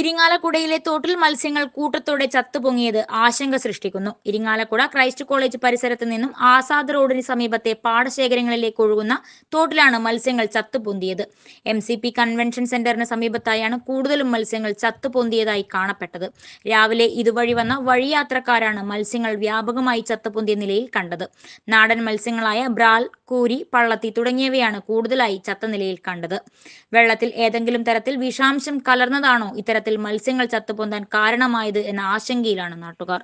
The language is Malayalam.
ഇരിങ്ങാലക്കുടയിലെ തോട്ടിൽ മത്സ്യങ്ങൾ കൂട്ടത്തോടെ ചത്തുപൊങ്ങിയത് ആശങ്ക സൃഷ്ടിക്കുന്നു ഇരിങ്ങാലക്കുട ക്രൈസ്റ്റ് കോളേജ് പരിസരത്ത് നിന്നും ആസാദ് റോഡിന് സമീപത്തെ പാടശേഖരങ്ങളിലേക്ക് ഒഴുകുന്ന തോട്ടിലാണ് മത്സ്യങ്ങൾ ചത്തുപൊന്തിയത് എം സി പി കൺവെൻഷൻ സെന്ററിന് സമീപത്തായാണ് കൂടുതലും മത്സ്യങ്ങൾ ചത്തുപൊന്തിയതായി കാണപ്പെട്ടത് രാവിലെ ഇതുവഴി വന്ന വഴിയാത്രക്കാരാണ് മത്സ്യങ്ങൾ വ്യാപകമായി ചത്തുപൊന്തിയ നിലയിൽ കണ്ടത് നാടൻ മത്സ്യങ്ങളായ ബ്രാൽ കൂരി പള്ളത്തി തുടങ്ങിയവയാണ് കൂടുതലായി ചത്ത നിലയിൽ കണ്ടത് വെള്ളത്തിൽ ഏതെങ്കിലും തരത്തിൽ വിഷാംശം കലർന്നതാണോ ഇത്തരത്തിൽ കേരളത്തിൽ മത്സ്യങ്ങൾ ചത്തുപൊന്താൻ കാരണമായത് എന്ന ആശങ്കയിലാണ് നാട്ടുകാർ